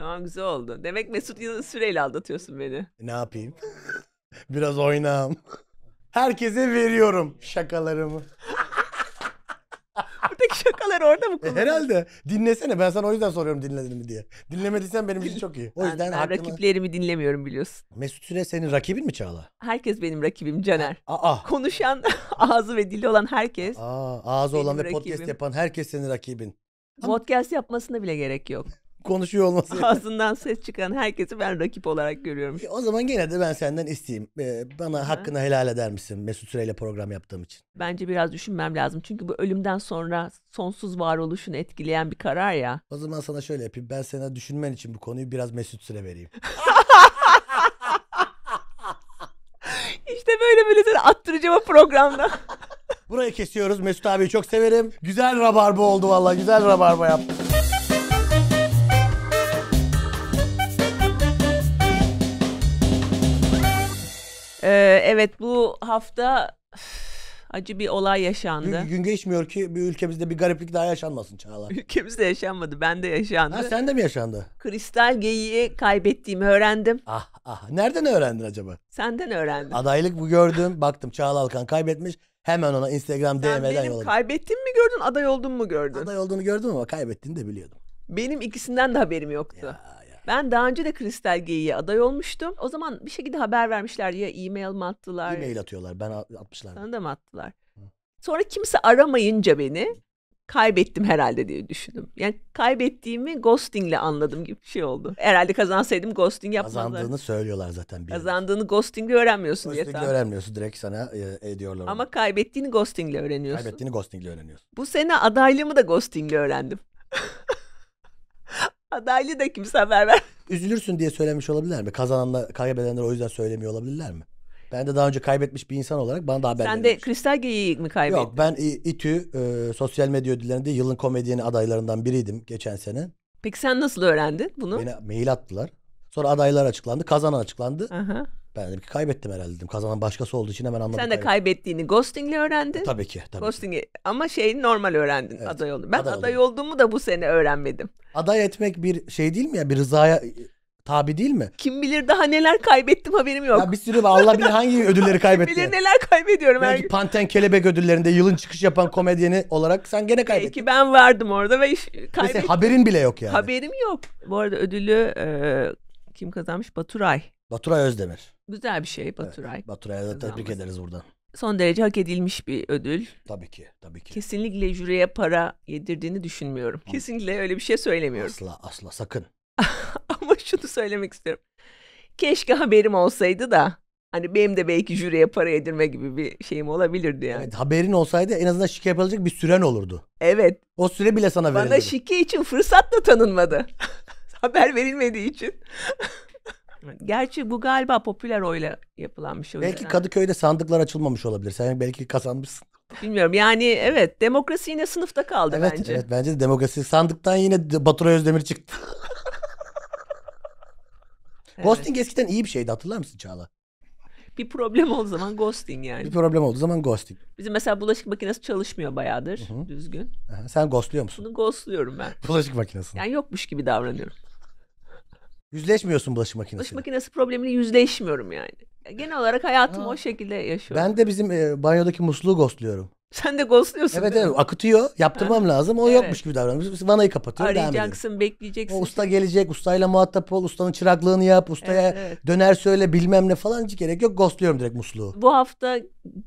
Tamam güzel oldu. Demek Mesut Yıldız süreyle aldatıyorsun beni. E, ne yapayım? Biraz oynam. Herkese veriyorum şakalarımı. Buradaki şakalar orada mı e, kullanıyorsun? herhalde. Dinlesene. Ben sana o yüzden soruyorum dinledin mi diye. Dinlemediysen benim için çok iyi. O yüzden ben hakkını... rakiplerimi dinlemiyorum biliyorsun. Mesut Süre senin rakibin mi Çağla? Herkes benim rakibim Caner. Aa. Konuşan, ağzı ve dili olan herkes. Aa, ağzı olan ve Benim podcast yapan herkes senin rakibin. Podcast yapmasına bile gerek yok konuşuyor olması. Ağzından ses çıkan herkesi ben rakip olarak görüyorum. E, o zaman gene de ben senden isteyeyim. Ee, bana Hı. hakkını helal eder misin Mesut Süreyle program yaptığım için? Bence biraz düşünmem lazım. Çünkü bu ölümden sonra sonsuz varoluşunu etkileyen bir karar ya. O zaman sana şöyle yapayım. Ben sana düşünmen için bu konuyu biraz Mesut Süre vereyim. İşte böyle böyle seni attıracağım o programda. Burayı kesiyoruz. Mesut abiyi çok severim. Güzel rabarba oldu vallahi. Güzel rabarba yaptık. Ee, evet bu hafta acı bir olay yaşandı. Gün, gün geçmiyor ki bir ülkemizde bir gariplik daha yaşanmasın Çağla. Ülkemizde yaşanmadı, ben de yaşandı. Ha sen de mi yaşandı? Kristal geyiği kaybettiğimi öğrendim. Ah ah. Nereden öğrendin acaba? Senden öğrendim. Adaylık bu gördüm. Baktım Çağla Alkan kaybetmiş. Hemen ona Instagram DM'den yolladım. Sen benim kaybettim mi gördün, aday oldum mu gördün? Aday olduğunu gördüm ama kaybettiğini de biliyordum. Benim ikisinden de haberim yoktu. Ya. Ben daha önce de Kristal Geyi'ye aday olmuştum. O zaman bir şekilde haber vermişler ya e-mail mi attılar? E-mail atıyorlar. Ben atmışlar. Sana da mı attılar? Sonra kimse aramayınca beni kaybettim herhalde diye düşündüm. Yani kaybettiğimi ghostingle anladım gibi bir şey oldu. Herhalde kazansaydım ghosting yapmazlar. Kazandığını söylüyorlar zaten. Bir Kazandığını ghostingle öğrenmiyorsun ghostingle diye. Ghostingle öğrenmiyorsun direkt sana e, ediyorlar. Ama kaybettiğini ghostingle öğreniyorsun. Kaybettiğini ghostingle öğreniyorsun. Bu sene adaylığımı da ghostingle öğrendim. Adaylı da kimse haber ver. Üzülürsün diye söylemiş olabilirler mi? Kazananlar, kaybedenler o yüzden söylemiyor olabilirler mi? Ben de daha önce kaybetmiş bir insan olarak bana da haber Sen de kristal geyiği mi kaybettin? Yok ben İTÜ e, sosyal medya ödüllerinde yılın komedyeni adaylarından biriydim geçen sene. Peki sen nasıl öğrendin bunu? Beni mail attılar. Sonra adaylar açıklandı. Kazanan açıklandı. Aha. Ben dedim ki kaybettim herhalde dedim. Kazanan başkası olduğu için hemen anladım. Sen de kaybettiğini ghostingle öğrendin. E, tabii ki. Tabii ghosting'i ama şeyi normal öğrendin evet. aday oldun. Ben aday, aday oldum. olduğumu da bu sene öğrenmedim. Aday etmek bir şey değil mi ya bir rızaya e, tabi değil mi? Kim bilir daha neler kaybettim haberim yok. Ya bir sürü var Allah bilir hangi ödülleri kaybetti. bilir neler kaybediyorum. Belki her... Panten Kelebek ödüllerinde yılın çıkış yapan komedyeni olarak sen gene kaybettin. Belki ben vardım orada ve kaybettim. Mesela haberin bile yok yani. Haberim yok. Bu arada ödülü e, kim kazanmış? Baturay. Baturay Özdemir. Güzel bir şey Baturay. Evet, Baturay'a da tebrik ederiz buradan. Son derece hak edilmiş bir ödül. Tabii ki, tabii ki. Kesinlikle jüriye para yedirdiğini düşünmüyorum. Hı. Kesinlikle öyle bir şey söylemiyorum. Asla, asla sakın. Ama şunu söylemek istiyorum. Keşke haberim olsaydı da hani benim de belki jüriye para yedirme gibi bir şeyim olabilirdi yani. Evet, haberin olsaydı en azından şike yapılacak bir süren olurdu. Evet. O süre bile sana verildi. Bana şike için fırsat da tanınmadı. haber verilmediği için. Gerçi bu galiba popüler oyla yapılan bir şey. Belki Kadıköy'de sandıklar açılmamış olabilir. Sen belki kazanmışsın. Bilmiyorum yani evet demokrasi yine sınıfta kaldı evet, bence. Evet bence de demokrasi sandıktan yine Batura Özdemir çıktı. evet. eskiden iyi bir şeydi hatırlar mısın Çağla? Bir problem olduğu zaman ghosting yani. Bir problem olduğu zaman ghosting. Bizim mesela bulaşık makinesi çalışmıyor bayağıdır Hı-hı. düzgün. Aha, sen ghostluyor musun? Bunu ghostluyorum ben. bulaşık makinesi. Yani yokmuş gibi davranıyorum. Yüzleşmiyorsun bulaşık makinesiyle. Bulaşık makinesi problemini yüzleşmiyorum yani. Genel olarak hayatımı o şekilde yaşıyorum. Ben de bizim e, banyodaki musluğu ghostluyorum. Sen de ghostluyorsun. Evet evet akıtıyor. Yaptırmam lazım. O evet. yokmuş gibi davranıyor. Vanayı kapatıyorum. Arayacaksın, bekleyeceksin. O usta gelecek. Ustayla muhatap ol. Ustanın çıraklığını yap. Ustaya evet, evet. döner söyle bilmem ne falan hiç gerek yok. Ghostluyorum direkt musluğu. Bu hafta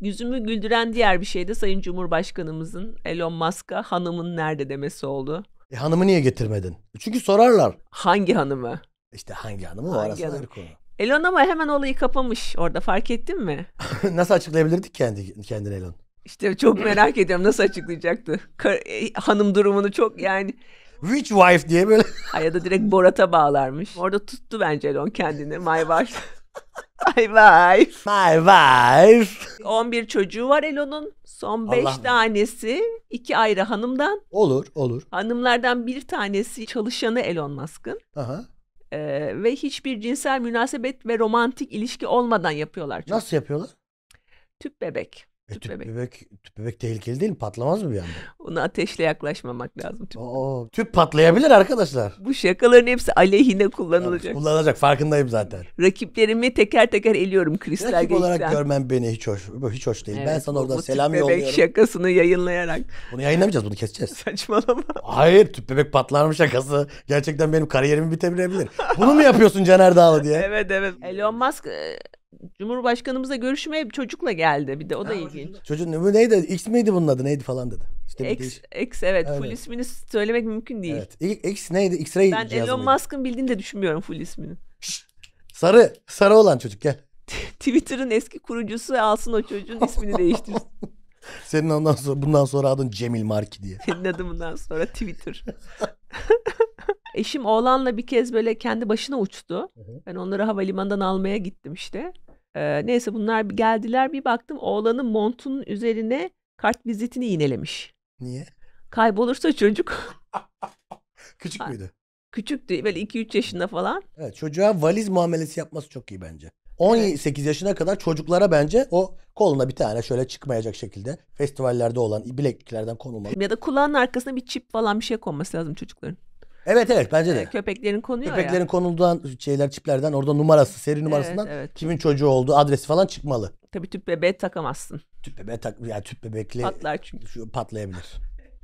yüzümü güldüren diğer bir şey de Sayın Cumhurbaşkanımızın Elon Musk'a hanımın nerede demesi oldu. E, hanımı niye getirmedin? Çünkü sorarlar. Hangi hanımı? İşte hangi hanımı o arasında hanım? konu. Elon ama hemen olayı kapamış orada fark ettin mi? Nasıl açıklayabilirdik kendi kendini Elon? İşte çok merak ediyorum nasıl açıklayacaktı. E, hanım durumunu çok yani. Which wife diye böyle. Ay ya da direkt Borat'a bağlarmış. Orada tuttu bence Elon kendini. My wife. My wife. My wife. 11 çocuğu var Elon'un. Son 5 tanesi iki ayrı hanımdan. Olur olur. Hanımlardan bir tanesi çalışanı Elon Musk'ın. Aha e, ve hiçbir cinsel münasebet ve romantik ilişki olmadan yapıyorlar. Çok. Nasıl yapıyorlar? Tüp bebek. E, tüp, bebek. bebek. Tüp bebek tehlikeli değil mi? Patlamaz mı bir anda? Onu ateşle yaklaşmamak lazım. Tüp, Oo, tüp patlayabilir arkadaşlar. Bu şakaların hepsi aleyhine kullanılacak. Yani kullanılacak farkındayım zaten. Rakiplerimi teker teker eliyorum kristal Rakip gençten. olarak görmen beni hiç hoş, hiç hoş değil. Evet, ben sana orada selam tüp yolluyorum. şakasını yayınlayarak. Bunu yayınlamayacağız bunu keseceğiz. Saçmalama. Hayır tüp bebek patlarmış şakası. Gerçekten benim kariyerimi bitirebilir. Bunu mu yapıyorsun Caner Dağlı diye? evet evet. Elon Musk e, Cumhurbaşkanımıza görüşmeye çocukla geldi bir de o da ilginç. Çocuğun ömrü neydi? X miydi bunun adı neydi falan dedi. İşte X, X evet Aynen. full ismini söylemek mümkün değil. Evet. X neydi? X-ray Ben Elon Musk'ın bildiğini de düşünmüyorum full ismini. sarı. Sarı olan çocuk gel. Twitter'ın eski kurucusu alsın o çocuğun ismini değiştir. Senin ondan sonra bundan sonra adın Cemil Marki diye. Senin adın bundan sonra Twitter. Eşim oğlanla bir kez böyle kendi başına uçtu. Ben onları havalimanından almaya gittim işte. Ee, neyse bunlar geldiler bir baktım oğlanın montunun üzerine kart vizitini iğnelemiş. Niye? Kaybolursa çocuk. Küçük müydü? Küçüktü böyle 2-3 yaşında falan. Evet çocuğa valiz muamelesi yapması çok iyi bence. 18 yaşına kadar çocuklara bence o koluna bir tane şöyle çıkmayacak şekilde festivallerde olan bilekliklerden konulmalı. Ya da kulağın arkasına bir çip falan bir şey konması lazım çocukların. Evet evet bence de. E, köpeklerin konuyor Köpeklerin ya. konulduğu şeyler çiplerden orada numarası seri numarasından evet, evet. kimin çocuğu olduğu adresi falan çıkmalı. Tabii tüp bebeğe takamazsın. Tüp bebeğe tak ya yani tüp bebekli Patlar çünkü. patlayabilir.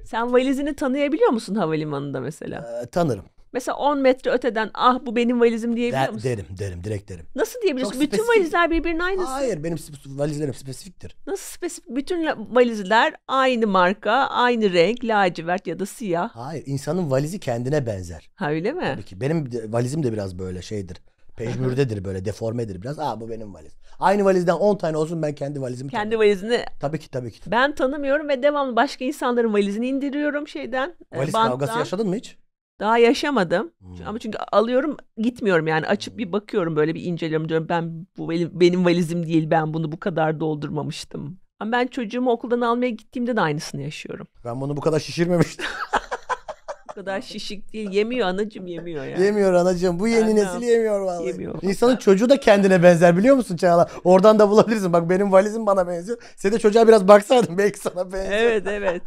Sen valizini tanıyabiliyor musun havalimanında mesela? Ee, tanırım. Mesela 10 metre öteden ah bu benim valizim diyebilir. Der, musun? derim derim direkt derim. Nasıl diyebilirsin? Çok Bütün valizler birbirinin aynısı. Hayır benim valizlerim spesifiktir. Nasıl spesifik? Bütün valizler aynı marka, aynı renk, lacivert ya da siyah. Hayır insanın valizi kendine benzer. Ha öyle mi? Tabii ki benim de- valizim de biraz böyle şeydir. Pejmürdedir böyle deformedir biraz. Aa ah, bu benim valiz. Aynı valizden 10 tane olsun ben kendi valizimi Kendi tanırım. valizini Tabii ki tabii ki. ben tanımıyorum ve devamlı başka insanların valizini indiriyorum şeyden. E, valiz banttan. kavgası yaşadın mı hiç? Daha yaşamadım. Hmm. Ama çünkü alıyorum gitmiyorum yani açıp bir hmm. bakıyorum böyle bir inceliyorum diyorum ben bu benim valizim değil ben bunu bu kadar doldurmamıştım. Ama ben çocuğumu okuldan almaya gittiğimde de aynısını yaşıyorum. Ben bunu bu kadar şişirmemiştim. bu kadar şişik değil. Yemiyor anacım yemiyor yani. Yemiyor anacım. Bu yeni Anam. nesil yemiyor vallahi. Yemiyor. İnsanın çocuğu da kendine benzer biliyor musun Çağla? Oradan da bulabilirsin. Bak benim valizim bana benziyor. Sen de çocuğa biraz baksaydın belki sana benziyor. Evet evet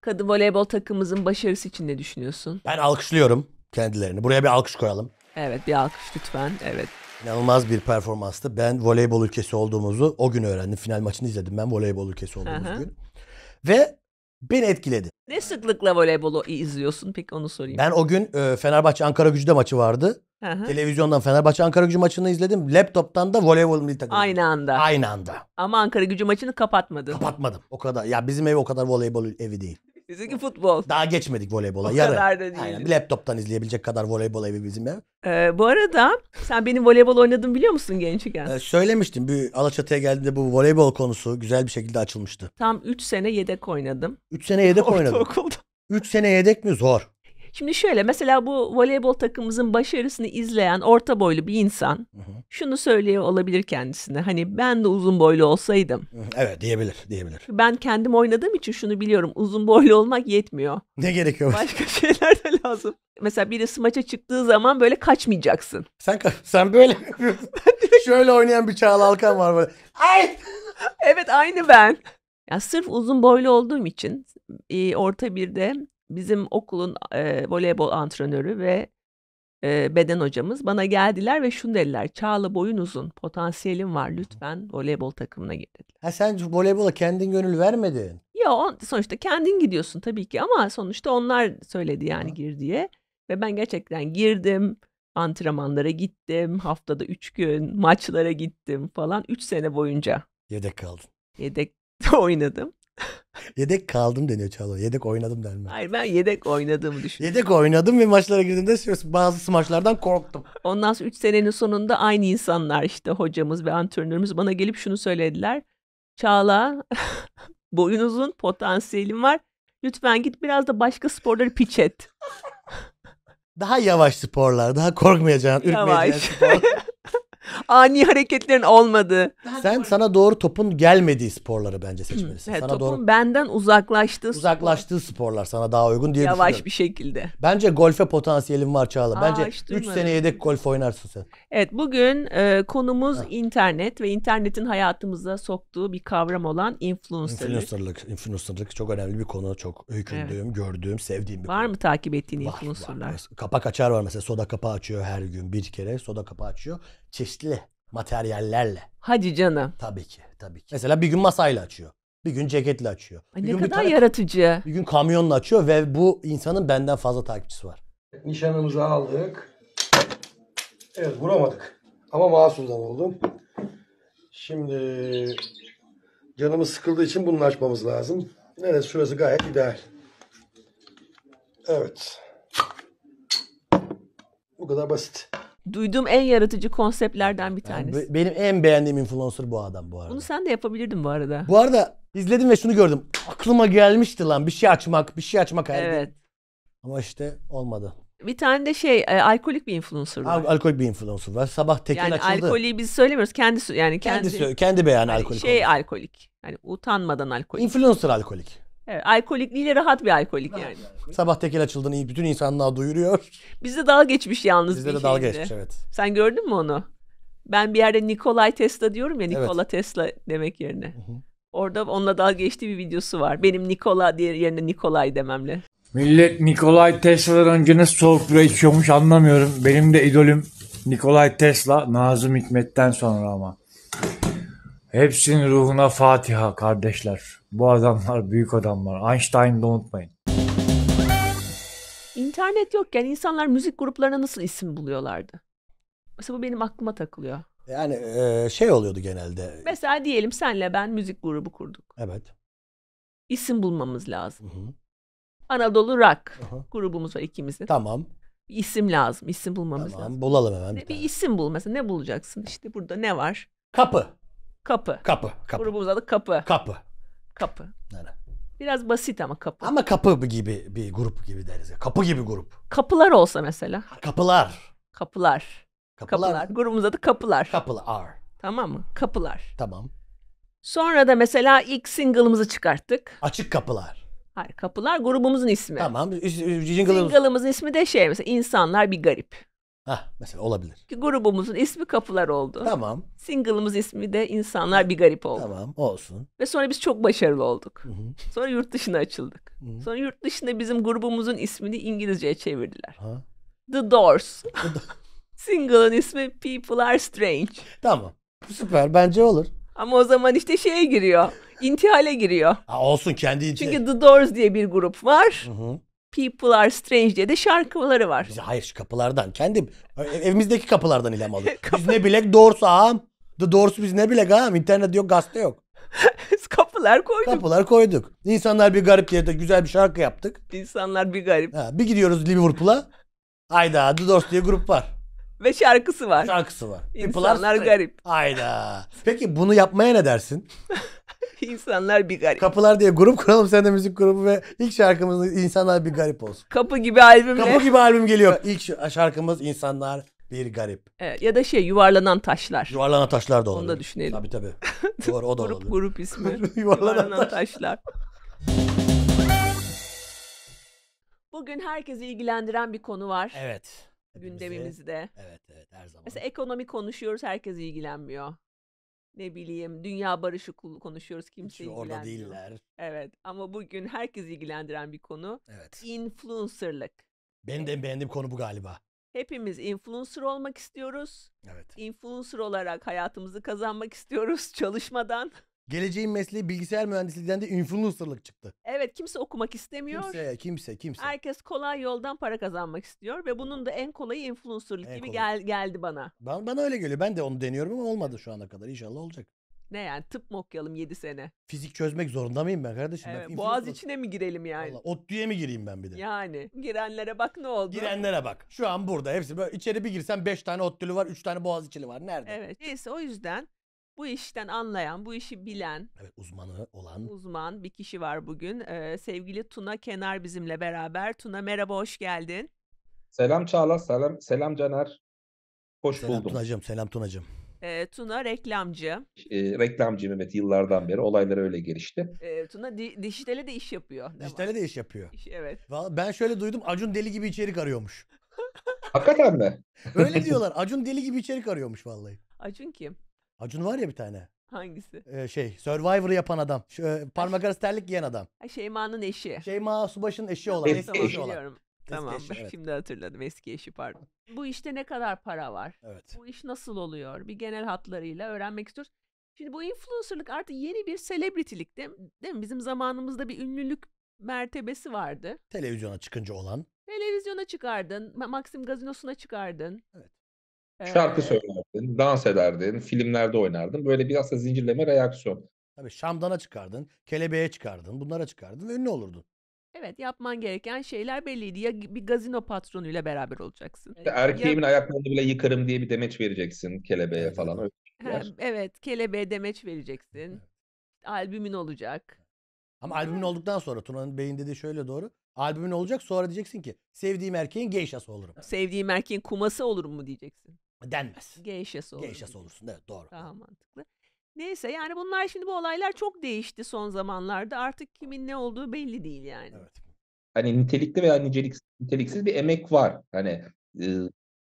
kadın voleybol takımımızın başarısı için ne düşünüyorsun? Ben alkışlıyorum kendilerini. Buraya bir alkış koyalım. Evet bir alkış lütfen. Evet. İnanılmaz bir performanstı. Ben voleybol ülkesi olduğumuzu o gün öğrendim. Final maçını izledim ben voleybol ülkesi olduğumuz Aha. gün. Ve beni etkiledi. Ne sıklıkla voleybolu izliyorsun peki onu sorayım. Ben o gün e, Fenerbahçe Ankara Gücü'de maçı vardı. Aha. Televizyondan Fenerbahçe Ankara Gücü maçını izledim. Laptop'tan da voleybol milli takımı. Aynı anda. Aynı anda. Ama Ankara Gücü maçını kapatmadın. Kapatmadım. O kadar. Ya bizim ev o kadar voleybol evi değil. Bizimki futbol. Daha geçmedik voleybola. O yarı. kadar da değil. laptoptan izleyebilecek kadar voleybol evi bizim ev. Ee, bu arada sen benim voleybol oynadığımı biliyor musun gençken? Ee, söylemiştim. Bir Alaçatı'ya geldiğinde bu voleybol konusu güzel bir şekilde açılmıştı. Tam 3 sene yedek oynadım. 3 sene yedek oynadım. Ortaokulda. 3 sene yedek mi? Zor. Şimdi şöyle mesela bu voleybol takımımızın başarısını izleyen orta boylu bir insan hı hı. şunu söylüyor olabilir kendisine. Hani ben de uzun boylu olsaydım. Evet diyebilir diyebilir. Ben kendim oynadığım için şunu biliyorum uzun boylu olmak yetmiyor. Ne gerekiyor? Başka şeyler de lazım. Mesela birisi maça çıktığı zaman böyle kaçmayacaksın. Sen sen böyle Şöyle oynayan bir Çağla Alkan var böyle. Ay! evet aynı ben. Ya sırf uzun boylu olduğum için e, orta birde bizim okulun e, voleybol antrenörü ve e, beden hocamız bana geldiler ve şunu dediler. Çağla boyun uzun, potansiyelin var lütfen voleybol takımına gir dediler. Ha sen voleybola kendin gönül vermedin. Ya sonuçta kendin gidiyorsun tabii ki ama sonuçta onlar söyledi yani gir diye. Ve ben gerçekten girdim. Antrenmanlara gittim. Haftada 3 gün maçlara gittim falan. 3 sene boyunca. Yedek kaldın. Yedek oynadım yedek kaldım deniyor Çağla. Yedek oynadım denmiyor. Hayır ben yedek oynadığımı düşünüyorum. Yedek oynadım ve maçlara girdim. girdiğimde bazı maçlardan korktum. Ondan sonra 3 senenin sonunda aynı insanlar işte hocamız ve antrenörümüz bana gelip şunu söylediler. Çağla boyun uzun potansiyelin var. Lütfen git biraz da başka sporları piç et. daha yavaş sporlar, daha korkmayacağın, ürkmeyeceğin sporlar. Ani hareketlerin olmadığı. Sen sana doğru topun gelmediği sporları bence seçmelisin. Evet, sana topun doğru benden uzaklaştığı uzaklaştığı sporlar sana daha uygun diye yavaş düşünüyorum. bir şekilde. Bence golfe potansiyelin var Çağla. Bence 3 sene yedek golf oynarsın sen. Evet bugün e, konumuz internet ve internetin hayatımıza soktuğu bir kavram olan influencerlık. Influencerlık, influencerlık çok önemli bir konu. Çok öykündüğüm, gördüğüm, sevdiğim bir Var konu. mı takip ettiğin influencerlar? var. Kapak açar var mesela. Soda kapağı açıyor her gün bir kere. Soda kapağı açıyor çeşitli materyallerle. Hadi canım. Tabii ki, tabii ki. Mesela bir gün masayla açıyor. Bir gün ceketle açıyor. Ay bir ne gün kadar bir yaratıcı. Bir gün kamyonla açıyor ve bu insanın benden fazla takipçisi var. Nişanımızı aldık. Evet vuramadık. Ama masumdan oldum. Şimdi canımız sıkıldığı için bunu açmamız lazım. Neresi şurası gayet ideal. Evet. Bu kadar basit duyduğum en yaratıcı konseptlerden bir tanesi. Yani benim en beğendiğim influencer bu adam bu arada. Bunu sen de yapabilirdin bu arada. Bu arada izledim ve şunu gördüm. Aklıma gelmişti lan bir şey açmak, bir şey açmak herhalde. Evet. Ama işte olmadı. Bir tane de şey e, alkolik bir influencer var. Al- alkolik bir influencer var. Sabah tekin yani açıldı. Yani alkolü biz söylemiyoruz. Kendisi yani kendi kendi, kendi beyanı yani alkolik. Şey oldu. alkolik. Yani utanmadan alkolik. Influencer alkolik. Evet, alkolikliğiyle rahat bir alkolik yani. Sabah tekel açıldığını bütün insanlığa duyuruyor. Bizde dalga geçmiş yalnız Bizde bir de dalga geçmiş evet. Sen gördün mü onu? Ben bir yerde Nikolay Tesla diyorum ya Nikola Tesla demek yerine. Hı hı. Orada onunla dalga geçtiği bir videosu var. Benim Nikola diye yerine Nikolay dememle. Millet Nikolay Tesla'dan gene soğuk bira içiyormuş anlamıyorum. Benim de idolüm Nikolay Tesla Nazım Hikmet'ten sonra ama. Hepsinin ruhuna Fatiha kardeşler. Bu adamlar büyük adamlar. Einstein'ı da unutmayın. İnternet yokken insanlar müzik gruplarına nasıl isim buluyorlardı? Mesela bu benim aklıma takılıyor. Yani e, şey oluyordu genelde. Mesela diyelim senle ben müzik grubu kurduk. Evet. İsim bulmamız lazım. Hı hı. Anadolu Rock hı hı. grubumuz var ikimizin. Tamam. Bir isim lazım. Isim bulmamız tamam, lazım. Bulalım hemen. Bir, bir tane. isim bul mesela. Ne bulacaksın? İşte burada ne var? Kapı. Kapı. Kapı. kapı. Grubumuzun adı Kapı. Kapı. Kapı. Evet. Biraz basit ama kapı. Ama kapı gibi bir grup gibi deriz. Kapı gibi grup. Kapılar olsa mesela. Kapılar. Kapılar. Kapılar. Kapılar. Grubumuzun adı Kapılar. Kapılar. Tamam mı? Kapılar. Tamam. Sonra da mesela ilk single'ımızı çıkarttık. Açık kapılar. Hayır, Kapılar grubumuzun ismi. Tamam. Jingle'ımız. Single'ımızın ismi de şey mesela insanlar bir garip. Hah mesela olabilir. Grubumuzun ismi Kapılar oldu. Tamam. Single'ımız ismi de İnsanlar Bir Garip Oldu. Tamam olsun. Ve sonra biz çok başarılı olduk. Hı-hı. Sonra yurt dışına açıldık. Hı-hı. Sonra yurt dışında bizim grubumuzun ismini İngilizceye çevirdiler. Ha. The Doors. Single'ın ismi People Are Strange. Tamam. Süper bence olur. Ama o zaman işte şeye giriyor. İntihale giriyor. Ha, olsun kendi intihale. Çünkü The Doors diye bir grup var. Hı hı. People Are Strange diye de şarkıları var. Biz, hayır şu kapılardan. Kendim evimizdeki kapılardan ilham alıyor. Biz ne bilek doğrusu ağam. The doğrusu biz ne bilek ağam. İnternet yok gazete yok. Kapılar koyduk. Kapılar koyduk. İnsanlar bir garip diye de güzel bir şarkı yaptık. İnsanlar bir garip. Ha, bir gidiyoruz Liverpool'a. Hayda The Doors diye grup var. Ve şarkısı var. Şarkısı var. İnsanlar People garip. Hayda. Peki bunu yapmaya ne dersin? İnsanlar bir garip. Kapılar diye grup kuralım sen de müzik grubu ve ilk şarkımız insanlar bir garip olsun. Kapı gibi albüm. Kapı gibi albüm geliyor. İlk şarkımız insanlar bir garip. Evet, ya da şey yuvarlanan taşlar. Yuvarlanan taşlar da olur. Onu da düşünelim. Tabii tabii. Doğru o da grup, Grup ismi. yuvarlanan, yuvarlanan taşlar. Bugün herkesi ilgilendiren bir konu var. Evet gündemimizde. Evet evet her zaman. Mesela ekonomi konuşuyoruz herkes ilgilenmiyor. Ne bileyim dünya barışı konuşuyoruz kimse Hiç ilgilenmiyor. orada değiller. Evet ama bugün herkes ilgilendiren bir konu Evet. influencerlık. Benim de beğendiğim konu bu galiba. Hepimiz influencer olmak istiyoruz. Evet. Influencer olarak hayatımızı kazanmak istiyoruz çalışmadan. Geleceğin mesleği bilgisayar mühendisliğinden de influencerlık çıktı. Evet kimse okumak istemiyor. Kimse kimse kimse. Herkes kolay yoldan para kazanmak istiyor ve bunun da en kolayı influencerlık En gibi kolay. gel geldi bana. Ben, bana öyle geliyor. Ben de onu deniyorum ama olmadı şu ana kadar. İnşallah olacak. Ne yani tıp mı okuyalım 7 sene? Fizik çözmek zorunda mıyım ben kardeşim? Evet, Ben boğaz içine mi girelim yani? Vallahi ODTÜ'ye mi gireyim ben bir de? Yani girenlere bak ne oldu? Girenlere bak. Şu an burada hepsi böyle içeri bir girsen 5 tane ODTÜ'lü var, 3 tane Boğaziçi'li var. Nerede? Evet. Neyse o yüzden bu işten anlayan, bu işi bilen, evet, uzmanı olan uzman bir kişi var bugün. Ee, sevgili Tuna Kenar bizimle beraber. Tuna merhaba, hoş geldin. Selam Çağla, selam selam Caner. Hoş selam buldum. Tunacığım, selam Tunacığım. E, Tuna reklamcı. E, reklamcı evet yıllardan beri olaylar öyle gelişti. E, Tuna di- dijitale de iş yapıyor. Dijitale de iş yapıyor. İş, evet. Vallahi ben şöyle duydum Acun deli gibi içerik arıyormuş. Hakikaten mi? öyle diyorlar. Acun deli gibi içerik arıyormuş vallahi. Acun kim? Acun var ya bir tane. Hangisi? Ee, şey Survivor'ı yapan adam. Şu, e, parmak arası terlik giyen adam. Şeyma'nın eşi. Şeyma Subaş'ın eşi olan. Eski tamam, eşi olan. biliyorum. Eski Tamam eşi, evet. şimdi hatırladım eski eşi pardon. Bu işte ne kadar para var? Evet. Bu iş nasıl oluyor? Bir genel hatlarıyla öğrenmek istiyoruz. Şimdi bu influencerlık artık yeni bir selebritilik değil mi? Değil mi? Bizim zamanımızda bir ünlülük mertebesi vardı. Televizyona çıkınca olan. Televizyona çıkardın, Maxim Gazinosu'na çıkardın. Evet. Evet. Şarkı söylerdin, dans ederdin, filmlerde oynardın. Böyle biraz da zincirleme reaksiyon. Tabii Şamdan'a çıkardın, kelebeğe çıkardın, bunlara çıkardın ve ünlü olurdun. Evet yapman gereken şeyler belliydi. Ya bir gazino patronuyla beraber olacaksın. erkeğimin ya... ayaklarını bile yıkarım diye bir demeç vereceksin kelebeğe evet. falan. Öyle şey ha, evet kelebeğe demeç vereceksin. Evet. Albümün olacak. Ama evet. albümün olduktan sonra Tuna'nın beyin dediği şöyle doğru. Albümün olacak sonra diyeceksin ki sevdiğim erkeğin geyşası olurum. Sevdiğim erkeğin kuması olurum mu diyeceksin denmez. Geyşesi olursun. Geyşesi olursun evet doğru. Daha mantıklı. Neyse yani bunlar şimdi bu olaylar çok değişti son zamanlarda. Artık kimin ne olduğu belli değil yani. Evet. Hani nitelikli veya niceliksiz, niteliksiz bir emek var. Hani e,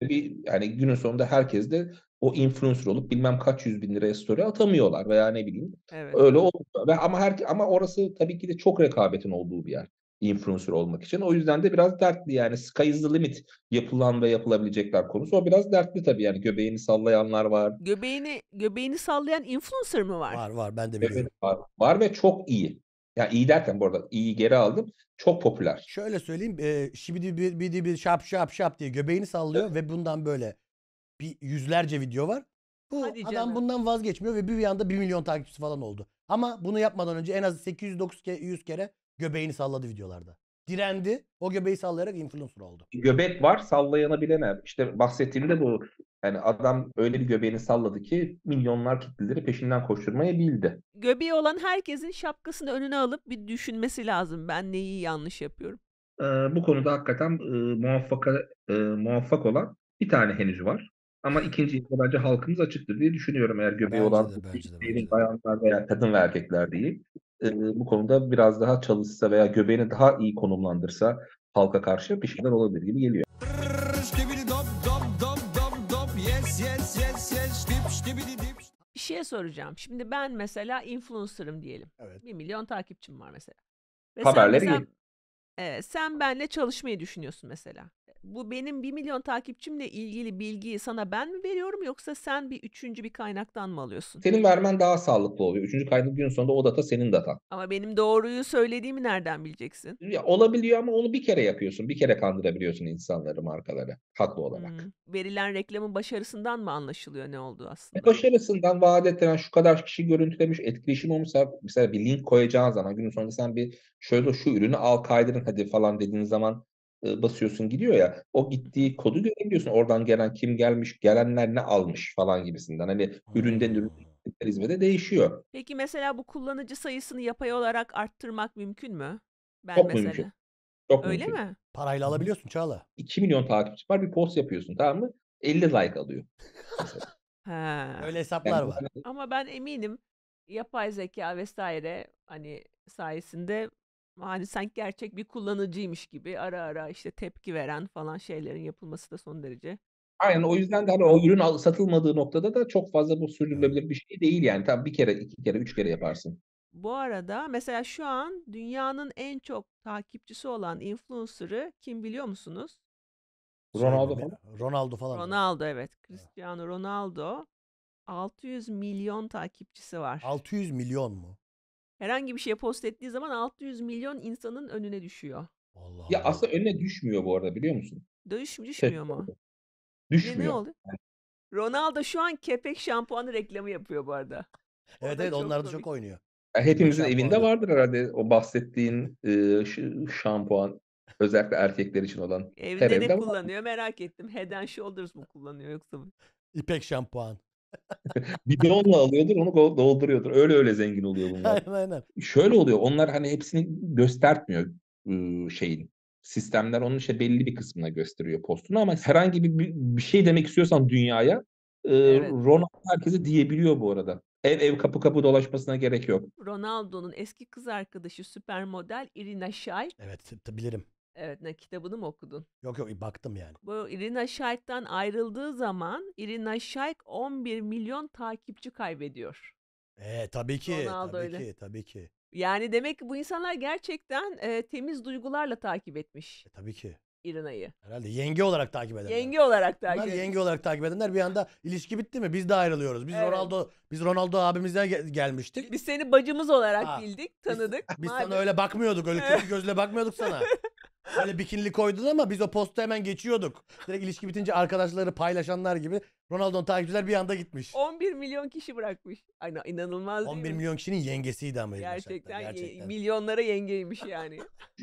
bir yani günün sonunda herkes de o influencer olup bilmem kaç yüz bin liraya story atamıyorlar veya ne bileyim. Evet. Öyle oldu. Ama her ama orası tabii ki de çok rekabetin olduğu bir yer influencer olmak için. O yüzden de biraz dertli yani sky is the limit yapılan ve yapılabilecekler konusu. O biraz dertli tabii yani göbeğini sallayanlar var. Göbeğini göbeğini sallayan influencer mı var? Var var ben de biliyorum. var, var ve çok iyi. Ya yani iyi derken bu arada iyi geri aldım. Çok popüler. Şöyle söyleyeyim. E, şibidi bir bir bir şap şap şap diye göbeğini sallıyor evet. ve bundan böyle bir yüzlerce video var. Bu Hadi adam canım. bundan vazgeçmiyor ve bir anda 1 milyon takipçisi falan oldu. Ama bunu yapmadan önce en az 800-900 kere Göbeğini salladı videolarda. Direndi. O göbeği sallayarak influencer oldu. Göbek var sallayana bilemem. Er. İşte bahsettiğim de bu. Yani adam öyle bir göbeğini salladı ki milyonlar kitleleri peşinden koşturmaya bildi. Göbeği olan herkesin şapkasını önüne alıp bir düşünmesi lazım. Ben neyi yanlış yapıyorum? Ee, bu konuda hakikaten e, muvaffaka, e, muvaffak olan bir tane henüz var. Ama ikinci bence halkımız açıktır diye düşünüyorum eğer göbeği bence olan de, bence de, bence de. bayanlar veya kadın ve erkekler değil e, bu konuda biraz daha çalışsa veya göbeğini daha iyi konumlandırsa halka karşı bir şeyler olabilir gibi geliyor. Bir şey soracağım. Şimdi ben mesela influencer'ım diyelim. Evet. Bir milyon takipçim var mesela. Ve Haberleri sen, mesela, evet, sen benle çalışmayı düşünüyorsun mesela bu benim 1 milyon takipçimle ilgili bilgiyi sana ben mi veriyorum yoksa sen bir üçüncü bir kaynaktan mı alıyorsun? Senin vermen daha sağlıklı oluyor. Üçüncü kaynak günün sonunda o data senin datan. Ama benim doğruyu söylediğimi nereden bileceksin? Ya, olabiliyor ama onu bir kere yapıyorsun. Bir kere kandırabiliyorsun insanları, markaları haklı olarak. Hmm. Verilen reklamın başarısından mı anlaşılıyor ne olduğu aslında? E, başarısından vaat ettiren şu kadar kişi görüntülemiş, etkileşim olmuş. Mesela bir link koyacağın zaman günün sonunda sen bir şöyle şu ürünü al kaydırın hadi falan dediğin zaman e, basıyorsun gidiyor ya. O gittiği kodu görebiliyorsun. Oradan gelen kim gelmiş, gelenler ne almış falan gibisinden. Hani üründen ürüne hizmete değişiyor. Peki mesela bu kullanıcı sayısını yapay olarak arttırmak mümkün mü? Ben Çok mesela. mümkün. Çok Öyle mümkün. mi? Parayla alabiliyorsun Çağla. 2 milyon takipçi var bir post yapıyorsun tamam mı? 50 like alıyor. Ha. Öyle hesaplar Yani var. Ama ben eminim yapay zeka vesaire hani sayesinde hani sanki gerçek bir kullanıcıymış gibi ara ara işte tepki veren falan şeylerin yapılması da son derece Aynen o yüzden de hani o ürün satılmadığı noktada da çok fazla bu sürdürülebilir bir şey değil yani. Tam bir kere, iki kere, üç kere yaparsın. Bu arada mesela şu an dünyanın en çok takipçisi olan influencer'ı kim biliyor musunuz? Ronaldo falan. Ronaldo falan Ronaldo evet. Cristiano Ronaldo 600 milyon takipçisi var. 600 milyon mu? herhangi bir şey post ettiği zaman 600 milyon insanın önüne düşüyor. Allah Ya aslında önüne düşmüyor bu arada biliyor musun? Düş, şey, düşmüyor mu? Ne, ne oldu? Ronaldo şu an kepek şampuanı reklamı yapıyor bu arada. Evet evet onlar da çok oynuyor. Yani hepimizin Şampuan evinde vardır herhalde o bahsettiğin e, şu şampuan özellikle erkekler için olan. Her Evde ne evde var. kullanıyor merak ettim. Head and Shoulders mu kullanıyor yoksa? İpek şampuan. Bidonla alıyordur onu dolduruyordur. Öyle öyle zengin oluyor bunlar. Aynen aynen. Şöyle oluyor onlar hani hepsini göstermiyor şeyin sistemler onun işte belli bir kısmına gösteriyor postunu ama herhangi bir bir şey demek istiyorsan dünyaya evet. Ronald herkese diyebiliyor bu arada. Ev ev kapı kapı dolaşmasına gerek yok. Ronaldo'nun eski kız arkadaşı süper model Irina Shayk. Evet bilirim. Evet, ne kitabını mı okudun? Yok yok baktım yani. Bu Irina Shayk'tan ayrıldığı zaman Irina Shayk 11 milyon takipçi kaybediyor. E, tabii ki, Ronaldo tabii öyle. ki, tabii ki. Yani demek ki bu insanlar gerçekten e, temiz duygularla takip etmiş E, tabii ki. Irina'yı. Herhalde yenge olarak takip edenler. Yenge olarak takip edenler. yenge olarak takip edenler bir anda ilişki bitti mi? Biz de ayrılıyoruz. Biz Evet. Ronaldo biz Ronaldo abimizden gelmiştik. Biz seni bacımız olarak Ha, bildik, tanıdık. Biz sana öyle bakmıyorduk. Öyle kötü gözle bakmıyorduk sana. Böyle bikinli koydun ama biz o posta hemen geçiyorduk. Direkt ilişki bitince arkadaşları paylaşanlar gibi Ronaldo'nun takipçiler bir anda gitmiş. 11 milyon kişi bırakmış. Aynen inanılmaz 11 milyon kişinin yengesiydi ama Gerçekten, ye- milyonlara yengeymiş yani.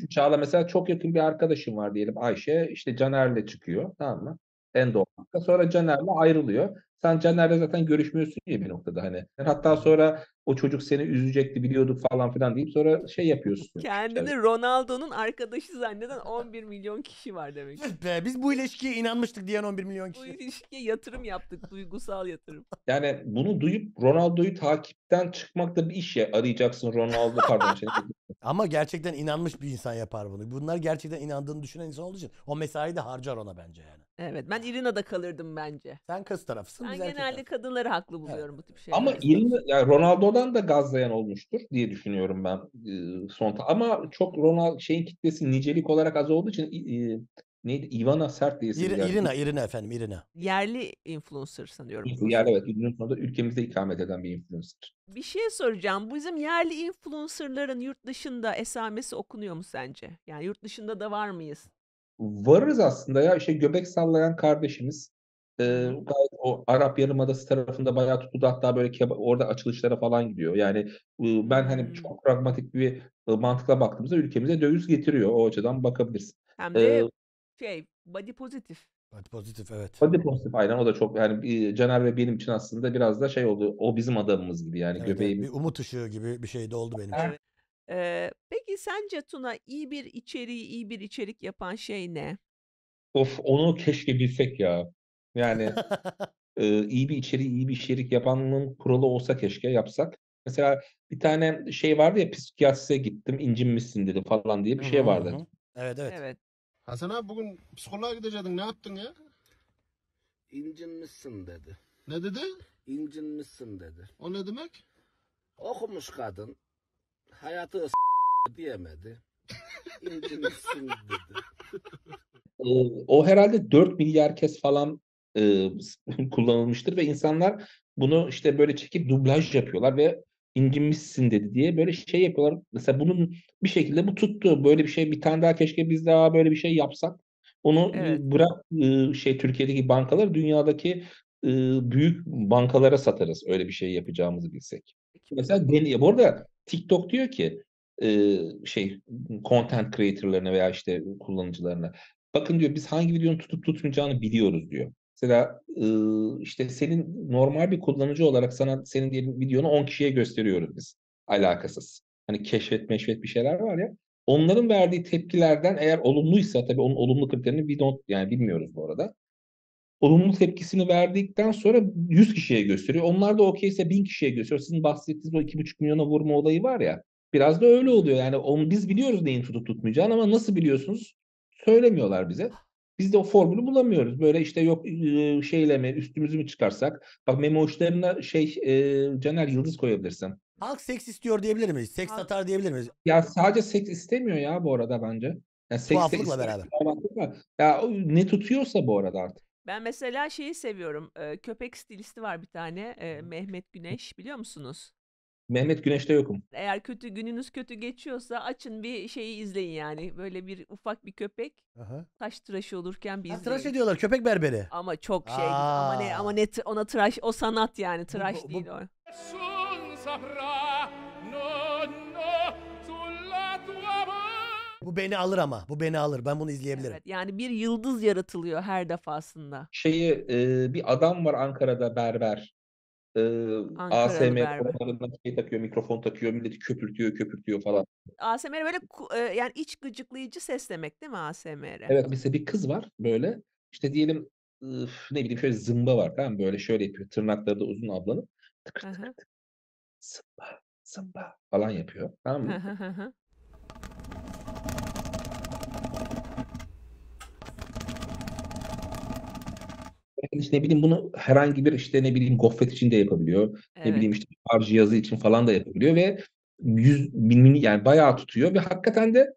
Çağla mesela çok yakın bir arkadaşım var diyelim Ayşe. İşte Caner'le çıkıyor tamam mı? En doğal. Sonra Caner'le ayrılıyor. Sen Caner'le zaten görüşmüyorsun ya bir noktada hani. Hatta sonra o çocuk seni üzecekti biliyorduk falan filan deyip sonra şey yapıyorsun. Kendini evet. Ronaldo'nun arkadaşı zanneden 11 milyon kişi var demek. Be, biz bu ilişkiye inanmıştık diyen 11 milyon kişi. Bu ilişkiye yatırım yaptık. Duygusal yatırım. Yani bunu duyup Ronaldo'yu takipten çıkmak da bir iş ya. Arayacaksın Ronaldo pardon. Şey, Ama gerçekten inanmış bir insan yapar bunu. Bunlar gerçekten inandığını düşünen insan olduğu için o mesai de harcar ona bence yani. Evet ben Irina'da kalırdım bence. Sen kız tarafısın. Ben genelde tarafı. kadınları haklı buluyorum bu tip şeyler. Ama İrina, yani Ronaldo'dan da gazlayan olmuştur diye düşünüyorum ben e, son. ta- Ama çok Ronaldo şeyin kitlesi nicelik olarak az olduğu için e, neydi? Ivana Sert diye isim İri, geldi. Irina, Irina efendim, Irina. Yerli influencer sanıyorum. yerli evet günün sonunda ülkemizde ikamet eden bir influencer. Bir şey soracağım. Bu bizim yerli influencerların yurt dışında esamesi okunuyor mu sence? Yani yurt dışında da var mıyız? Varız aslında ya işte göbek sallayan kardeşimiz e, gayet o Arap Yarımadası tarafında bayağı tutuldu. Hatta böyle keba- orada açılışlara falan gidiyor. Yani e, ben hani Hmm. çok pragmatik bir e, mantıkla baktığımızda ülkemize döviz getiriyor. O açıdan bakabilirsin. Hem de Ee, şey body pozitif. Hadi pozitif evet. Hadi pozitif aynen o da çok yani Caner ve benim için aslında biraz da şey oldu. O bizim adamımız gibi yani Evet, göbeğimiz. bir umut ışığı gibi bir şey de oldu benim için. Evet. Ee, peki sence Tuna iyi bir içeriği iyi bir içerik yapan şey ne? Of onu keşke bilsek ya. Yani e, iyi bir içeriği iyi bir içerik yapanın kuralı olsa keşke yapsak. Mesela bir tane şey vardı ya psikiyatriste gittim incinmişsin dedi falan diye bir şey vardı. Evet evet. Evet. Hasan abi bugün psikoloğa gidecektin. Ne yaptın ya? İncinmişsin dedi. Ne dedi? İncinmişsin dedi. O ne demek? Okumuş kadın. Hayatı diyemedi. İncinmişsin dedi. Ee, o herhalde 4 milyar kez falan e, kullanılmıştır ve insanlar bunu işte böyle çekip dublaj yapıyorlar ve incinmişsin dedi diye böyle şey yapıyorlar. Mesela bunun bir şekilde bu tuttu. Böyle bir şey bir tane daha keşke biz daha böyle bir şey yapsak. Onu evet. bırak şey Türkiye'deki bankalar dünyadaki büyük bankalara satarız öyle bir şey yapacağımızı bilsek. Mesela deniyor. Bu arada TikTok diyor ki şey content creator'larına veya işte kullanıcılarına bakın diyor biz hangi videonun tutup tutmayacağını biliyoruz diyor. Mesela işte senin normal bir kullanıcı olarak sana senin diyelim videonu 10 kişiye gösteriyorum biz. Alakasız. Hani keşfet meşfet bir şeyler var ya. Onların verdiği tepkilerden eğer olumluysa tabii onun olumlu kriterini we don't, yani bilmiyoruz bu arada. Olumlu tepkisini verdikten sonra 100 kişiye gösteriyor. Onlar da okeyse 1000 kişiye gösteriyor. Sizin bahsettiğiniz o 2,5 milyona vurma olayı var ya. Biraz da öyle oluyor. Yani on, biz biliyoruz neyin tutup tutmayacağını ama nasıl biliyorsunuz? Söylemiyorlar bize. Biz de o formülü bulamıyoruz. Böyle işte yok e, şeyle mi üstümüzü mü çıkarsak? Bak memo uçlarına şey Caner Yıldız koyabilirsin. Halk seks istiyor diyebilir miyiz? Seks Halk- atar diyebilir miyiz? Ya sadece seks istemiyor ya bu arada bence. Yani seks Tuhaflıkla beraber. tuhaflık Ya ne tutuyorsa bu arada artık. Ben mesela şeyi seviyorum. köpek stilisti var bir tane. Mehmet Güneş biliyor musunuz? Mehmet Güneş'te yokum. Eğer kötü gününüz kötü geçiyorsa açın bir şeyi izleyin yani. Böyle bir ufak bir köpek Aha. taş tıraşı olurken bir Ha, tıraş ediyorlar köpek berberi. Ama çok şey Aa. ama ne ama ne ona tıraş o sanat yani tıraş bu- değil o. Bu beni alır ama. Bu beni alır. Ben bunu izleyebilirim. Evet, yani bir yıldız yaratılıyor her defasında. Şeyi e, bir adam var Ankara'da berber e, ASM konularından şey takıyor, mikrofon takıyor, milleti köpürtüyor, köpürtüyor falan. ASMR böyle ku- e, yani iç gıcıklayıcı ses demek değil mi ASMR? Evet mesela bir kız var böyle işte diyelim üf, ne bileyim şöyle zımba var tamam böyle şöyle yapıyor tırnakları da uzun ablanın tıkır Hı tıkır tıkır zımba zımba falan yapıyor tamam mı? işte ne bileyim bunu herhangi bir işte ne bileyim gofret için de yapabiliyor. Evet. Ne bileyim işte harcı cihazı için falan da yapabiliyor ve yüz bin yani bayağı tutuyor ve hakikaten de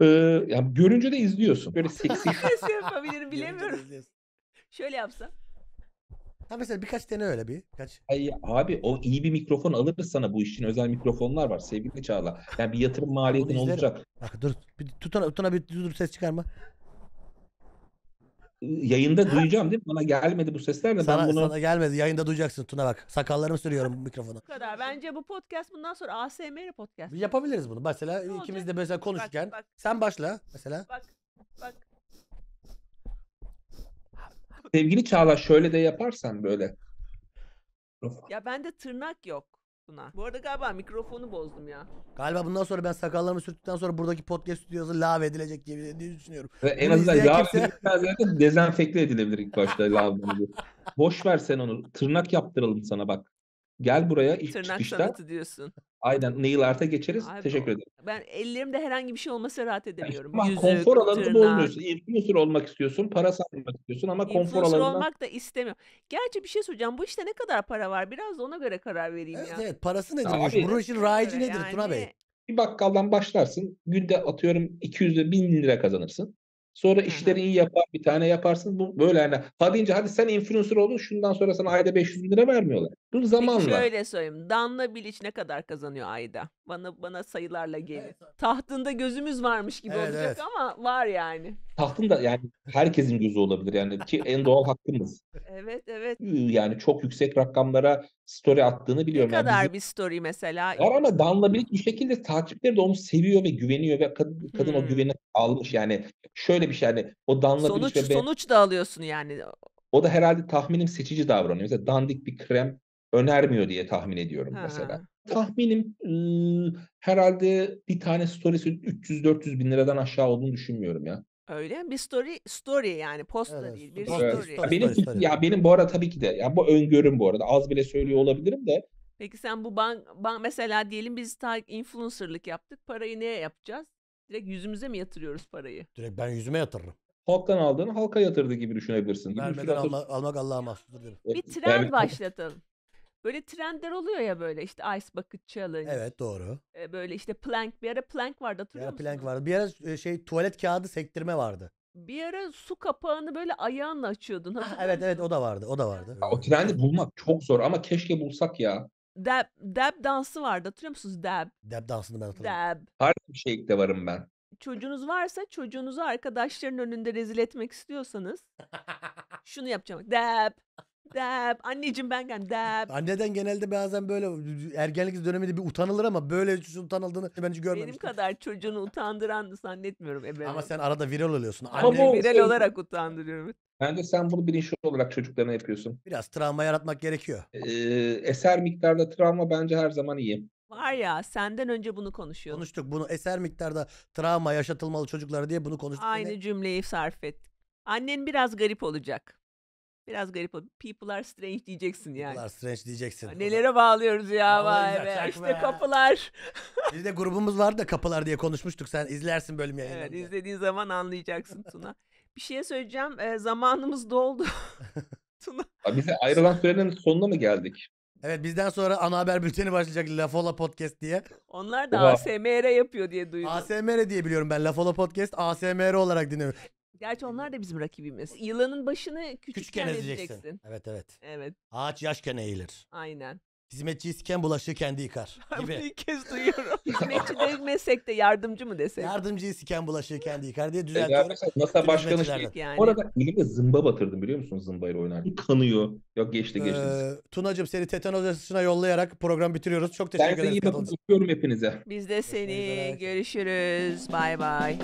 e, ya görünce de izliyorsun. Böyle seksi. Nasıl yapabilirim bilemiyorum. Şöyle yapsam. Ha mesela birkaç tane öyle bir. Kaç? Ay, abi o iyi bir mikrofon alırız sana bu işin özel mikrofonlar var sevgili Çağla. Yani bir yatırım maliyetin olacak. Bak dur bir tutana, tutana bir dur ses çıkarma yayında duyacağım değil mi? Bana gelmedi bu sesler de sana, ben bunu... Sana gelmedi. Yayında duyacaksın Tuna bak. Sakallarımı sürüyorum mikrofona. Bu kadar. Bence bu podcast bundan sonra ASMR podcast. Yapabiliriz bunu. Mesela ne ikimiz olacak? de mesela konuşurken. Bak, bak. Sen başla mesela. Bak bak. Sevgili Çağla şöyle de yaparsan böyle. Ya bende tırnak yok buna. Bu arada galiba mikrofonu bozdum ya. Galiba bundan sonra ben sakallarımı sürttükten sonra buradaki podcast stüdyosu lav edilecek diye, diye düşünüyorum. Ve en azından lave kimse... dezenfekte edilebilir ilk başta lave. Boş ver sen onu. Tırnak yaptıralım sana bak. Gel buraya ilk Tırnak çıkışta. sanatı diyorsun. Aynen Neil Art'a geçeriz. Abi, Teşekkür ederim. Ben ellerimde herhangi bir şey olmasa rahat edemiyorum. Yani, Yüzük, konfor alanında bozmuyorsun. Influencer olmak istiyorsun, para satmak istiyorsun ama konfor alanında... Influencer olmak da istemiyorum. Gerçi bir şey soracağım. Bu işte ne kadar para var? Biraz da ona göre karar vereyim evet, ya. Evet parası nedir? Abi, bu işin? Bunun rayici nedir yani... Tuna Bey? Bir bakkaldan başlarsın. Günde atıyorum 200 ile 1000 lira kazanırsın. Sonra işleri iyi yapar bir tane yaparsın. Bu böyle yani. Ha deyince hadi sen influencer olun şundan sonra sana ayda 500 bin lira vermiyorlar. Bu zamanla. Peki şöyle söyleyeyim. Danla Bilic ne kadar kazanıyor ayda? Bana bana sayılarla gelin. Evet. Tahtında gözümüz varmış gibi Evet, olacak evet. ama var yani tahtın da yani herkesin gözü olabilir yani ki en doğal hakkımız. Evet evet. Yani çok yüksek rakamlara story attığını biliyorum. Ne yani bizim... bir story mesela? Var ama danılabilir bir şekilde takipleri de onu seviyor ve güveniyor ve kadın, kadın hmm. o güveni almış yani. Şöyle bir şey yani o danılabilir sonuç, ve ben... sonuç da alıyorsun yani. O da herhalde tahminim seçici davranıyor. Mesela dandik bir krem önermiyor diye tahmin ediyorum ha. mesela. Tahminim ıı, herhalde bir tane storiesi 300-400 bin liradan aşağı olduğunu düşünmüyorum ya. Öyle bir story story yani posta Evet, değil bir story. Evet. story. Ya benim Story, story. ya benim bu arada tabii ki de ya bu öngörüm bu arada az bile söylüyor olabilirim de Peki sen bu bank, bank mesela diyelim biz ta influencerlık yaptık. Parayı neye yapacağız? Direkt yüzümüze mi yatırıyoruz parayı? Direkt ben yüzüme yatırırım. halktan aldığını halka yatırdığı gibi düşünebilirsin. Gibi bir Vermeden süre alma- almak Allah'a mahsustur e, Bir trend Yani- başlatalım. Böyle trendler oluyor ya böyle işte Ice Bucket Challenge. Evet doğru. E, Böyle işte plank bir ara plank vardı Bir hatırlıyor ara plank vardı. Bir ara şey tuvalet kağıdı sektirme vardı. Bir ara su kapağını böyle ayağınla açıyordun ah, Ha, evet evet o da vardı. O da vardı. Ya o trendi bulmak çok zor ama keşke bulsak ya. Dab, dab dansı vardı hatırlıyor musunuz? Dab, Dab dansını ben hatırlıyorum. dab. Her şeylikte varım ben. Çocuğunuz varsa çocuğunuzu arkadaşların önünde rezil etmek istiyorsanız şunu yapacağım. Dab. Dab. Anneciğim ben gel. Anneden genelde bazen böyle ergenlik döneminde bir utanılır ama böyle utanıldığını bence görmemiştim. Benim kadar çocuğunu utandıran zannetmiyorum ebeveyn. Ama sen arada viral oluyorsun. Anne... Ama Viral olarak utandırıyorum. Ben de sen bunu bilinçli olarak çocuklarına yapıyorsun. Biraz travma yaratmak gerekiyor. Ee, eser miktarda travma bence her zaman iyi. Var ya senden önce bunu konuşuyorduk. Konuştuk bunu eser miktarda travma yaşatılmalı çocuklara diye bunu konuştuk. Yine- Aynı cümleyi sarf ettik. Annen biraz garip olacak. Biraz garip o People are strange diyeceksin yani. People are strange diyeceksin. Ya hani nelere bağlıyoruz ya vay be. İşte kapılar. Biz de grubumuz vardı da kapılar diye konuşmuştuk. Sen izlersin bölüm yayınlarını. Evet izlediğin zaman anlayacaksın Tuna. Bir şey söyleyeceğim. E, zamanımız doldu. Tuna. Abi bize ayrılan sürenin sonuna mı geldik? Evet bizden sonra ana haber bülteni başlayacak Lafola Podcast diye. Onlar da Oha. ASMR yapıyor diye duydum. ASMR diye biliyorum ben. Lafola Podcast ASMR olarak dinliyorum. Gerçi onlar da bizim rakibimiz. Yılanın başını küçükken, Küçükken ezeceksin. ezeceksin. Evet evet. Evet, Ağaç yaşken eğilir. aynen. Hizmetçi isken bulaşığı kendi yıkar. Ben bunu Gibi. ilk kez duyuyorum. Hizmetçi demesek de yardımcı mı desek? Yardımcı isken bulaşığı kendi yıkar diye e, düzeltiyorum. Nasıl düzeltiyor. başkanı şey Yani. Orada elime zımba batırdım biliyor musun zımbayla oynarken. Kanıyor. Yok geçti geçti. Ee, Tunacığım seni tetanoz aşısına yollayarak program bitiriyoruz. Çok teşekkür ederim. Ben seni bakın. katıldığınız hepinize. Biz de seni görüşürüz. Bay bay.